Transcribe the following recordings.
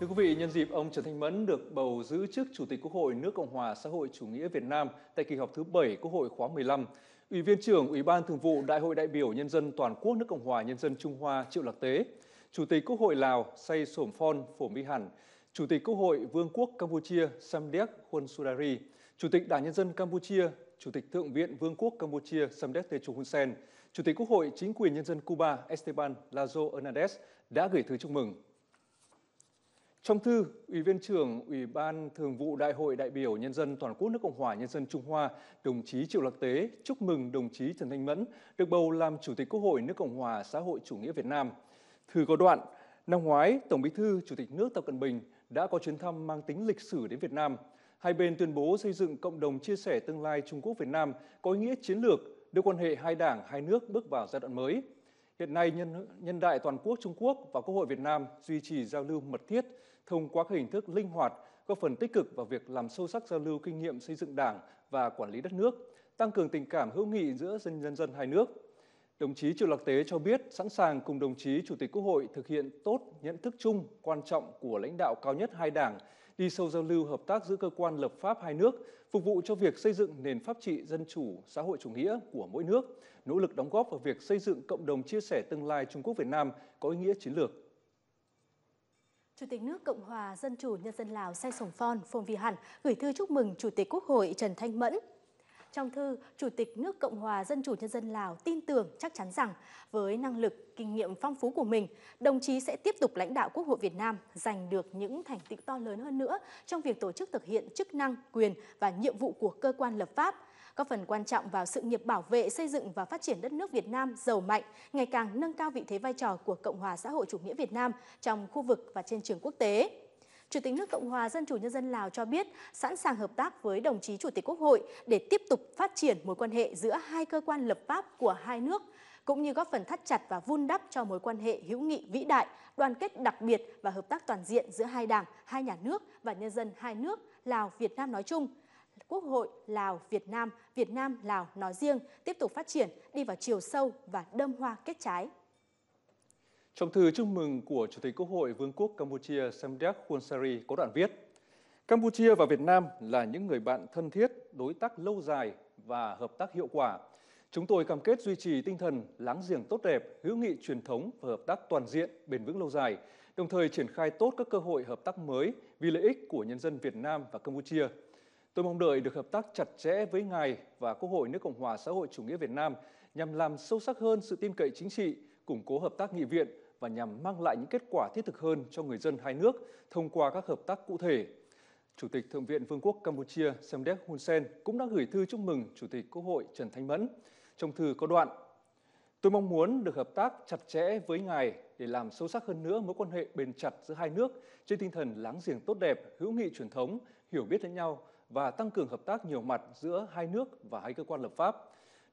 Thưa quý vị, nhân dịp ông Trần Thanh Mẫn được bầu giữ chức Chủ tịch Quốc hội nước Cộng hòa xã hội chủ nghĩa Việt Nam tại kỳ họp thứ 7 Quốc hội khóa 15, Ủy viên trưởng Ủy ban Thường vụ Đại hội đại biểu Nhân dân Toàn quốc nước Cộng hòa Nhân dân Trung Hoa Triệu Lạc Tế, Chủ tịch Quốc hội Lào Say Sổm Phon Phổ Mỹ Hẳn, Chủ tịch Quốc hội Vương quốc Campuchia Samdech Hun Sudari, Chủ tịch Đảng Nhân dân Campuchia, Chủ tịch Thượng viện Vương quốc Campuchia Samdech Techo Hun Sen, Chủ tịch Quốc hội Chính quyền Nhân dân Cuba Esteban Lazo Hernandez đã gửi thư chúc mừng. Trong thư, Ủy viên trưởng Ủy ban Thường vụ Đại hội đại biểu Nhân dân Toàn quốc nước Cộng hòa Nhân dân Trung Hoa, đồng chí Triệu Lạc Tế chúc mừng đồng chí Trần Thanh Mẫn được bầu làm Chủ tịch Quốc hội nước Cộng hòa xã hội chủ nghĩa Việt Nam. Thư có đoạn, năm ngoái, Tổng bí thư Chủ tịch nước Tập Cận Bình đã có chuyến thăm mang tính lịch sử đến Việt Nam. Hai bên tuyên bố xây dựng cộng đồng chia sẻ tương lai Trung Quốc-Việt Nam có ý nghĩa chiến lược đưa quan hệ hai đảng, hai nước bước vào giai đoạn mới. Hiện nay, nhân, nhân đại toàn quốc Trung Quốc và Quốc hội Việt Nam duy trì giao lưu mật thiết thông qua các hình thức linh hoạt, góp phần tích cực vào việc làm sâu sắc giao lưu kinh nghiệm xây dựng đảng và quản lý đất nước, tăng cường tình cảm hữu nghị giữa dân nhân dân hai nước. Đồng chí Triệu Lạc Tế cho biết sẵn sàng cùng đồng chí Chủ tịch Quốc hội thực hiện tốt nhận thức chung quan trọng của lãnh đạo cao nhất hai đảng đi sâu giao lưu hợp tác giữa cơ quan lập pháp hai nước, phục vụ cho việc xây dựng nền pháp trị dân chủ, xã hội chủ nghĩa của mỗi nước, nỗ lực đóng góp vào việc xây dựng cộng đồng chia sẻ tương lai Trung Quốc Việt Nam có ý nghĩa chiến lược. Chủ tịch nước Cộng hòa Dân chủ Nhân dân Lào Sai Sổng Phon Phong Vi Hẳn gửi thư chúc mừng Chủ tịch Quốc hội Trần Thanh Mẫn trong thư, Chủ tịch nước Cộng hòa Dân chủ Nhân dân Lào tin tưởng chắc chắn rằng với năng lực, kinh nghiệm phong phú của mình, đồng chí sẽ tiếp tục lãnh đạo Quốc hội Việt Nam giành được những thành tựu to lớn hơn nữa trong việc tổ chức thực hiện chức năng, quyền và nhiệm vụ của cơ quan lập pháp góp phần quan trọng vào sự nghiệp bảo vệ, xây dựng và phát triển đất nước Việt Nam giàu mạnh, ngày càng nâng cao vị thế vai trò của Cộng hòa xã hội chủ nghĩa Việt Nam trong khu vực và trên trường quốc tế. Chủ tịch nước Cộng hòa Dân chủ Nhân dân Lào cho biết sẵn sàng hợp tác với đồng chí Chủ tịch Quốc hội để tiếp tục phát triển mối quan hệ giữa hai cơ quan lập pháp của hai nước, cũng như góp phần thắt chặt và vun đắp cho mối quan hệ hữu nghị vĩ đại, đoàn kết đặc biệt và hợp tác toàn diện giữa hai đảng, hai nhà nước và nhân dân hai nước Lào, Việt Nam nói chung. Quốc hội Lào Việt Nam, Việt Nam Lào nói riêng tiếp tục phát triển đi vào chiều sâu và đâm hoa kết trái. Trong thư chúc mừng của Chủ tịch Quốc hội Vương quốc Campuchia Samdech Hun Sari có đoạn viết, Campuchia và Việt Nam là những người bạn thân thiết, đối tác lâu dài và hợp tác hiệu quả. Chúng tôi cam kết duy trì tinh thần láng giềng tốt đẹp, hữu nghị truyền thống và hợp tác toàn diện, bền vững lâu dài, đồng thời triển khai tốt các cơ hội hợp tác mới vì lợi ích của nhân dân Việt Nam và Campuchia. Tôi mong đợi được hợp tác chặt chẽ với ngài và Quốc hội nước Cộng hòa xã hội chủ nghĩa Việt Nam nhằm làm sâu sắc hơn sự tin cậy chính trị, củng cố hợp tác nghị viện và nhằm mang lại những kết quả thiết thực hơn cho người dân hai nước thông qua các hợp tác cụ thể. Chủ tịch Thượng viện Vương quốc Campuchia Samdech Hun Sen cũng đã gửi thư chúc mừng Chủ tịch Quốc hội Trần Thanh Mẫn. Trong thư có đoạn, Tôi mong muốn được hợp tác chặt chẽ với ngài để làm sâu sắc hơn nữa mối quan hệ bền chặt giữa hai nước trên tinh thần láng giềng tốt đẹp, hữu nghị truyền thống, hiểu biết lẫn nhau và tăng cường hợp tác nhiều mặt giữa hai nước và hai cơ quan lập pháp.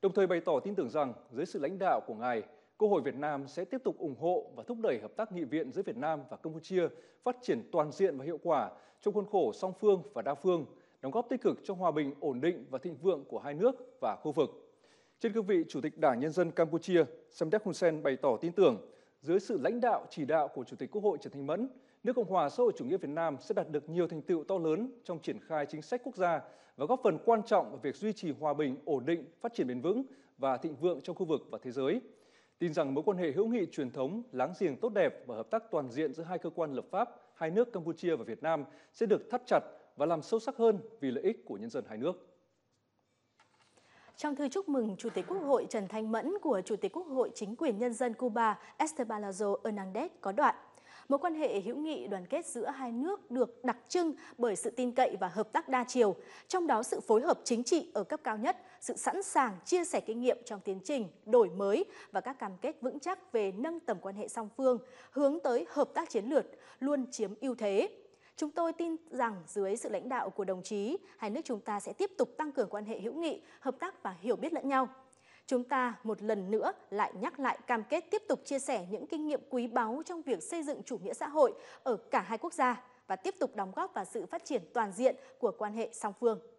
Đồng thời bày tỏ tin tưởng rằng dưới sự lãnh đạo của ngài, Quốc hội Việt Nam sẽ tiếp tục ủng hộ và thúc đẩy hợp tác nghị viện giữa Việt Nam và Campuchia phát triển toàn diện và hiệu quả trong khuôn khổ song phương và đa phương, đóng góp tích cực cho hòa bình, ổn định và thịnh vượng của hai nước và khu vực. Trên cương vị Chủ tịch Đảng Nhân dân Campuchia, Samdech Hun Sen bày tỏ tin tưởng dưới sự lãnh đạo chỉ đạo của Chủ tịch Quốc hội Trần Thanh Mẫn, nước Cộng hòa xã hội chủ nghĩa Việt Nam sẽ đạt được nhiều thành tựu to lớn trong triển khai chính sách quốc gia và góp phần quan trọng vào việc duy trì hòa bình, ổn định, phát triển bền vững và thịnh vượng trong khu vực và thế giới tin rằng mối quan hệ hữu nghị truyền thống láng giềng tốt đẹp và hợp tác toàn diện giữa hai cơ quan lập pháp hai nước Campuchia và Việt Nam sẽ được thắt chặt và làm sâu sắc hơn vì lợi ích của nhân dân hai nước. Trong thư chúc mừng Chủ tịch Quốc hội Trần Thanh Mẫn của Chủ tịch Quốc hội Chính quyền Nhân dân Cuba Esteban Lazo Hernández có đoạn Mối quan hệ hữu nghị đoàn kết giữa hai nước được đặc trưng bởi sự tin cậy và hợp tác đa chiều, trong đó sự phối hợp chính trị ở cấp cao nhất, sự sẵn sàng chia sẻ kinh nghiệm trong tiến trình đổi mới và các cam kết vững chắc về nâng tầm quan hệ song phương hướng tới hợp tác chiến lược luôn chiếm ưu thế. Chúng tôi tin rằng dưới sự lãnh đạo của đồng chí, hai nước chúng ta sẽ tiếp tục tăng cường quan hệ hữu nghị, hợp tác và hiểu biết lẫn nhau. Chúng ta một lần nữa lại nhắc lại cam kết tiếp tục chia sẻ những kinh nghiệm quý báu trong việc xây dựng chủ nghĩa xã hội ở cả hai quốc gia và tiếp tục đóng góp vào sự phát triển toàn diện của quan hệ song phương.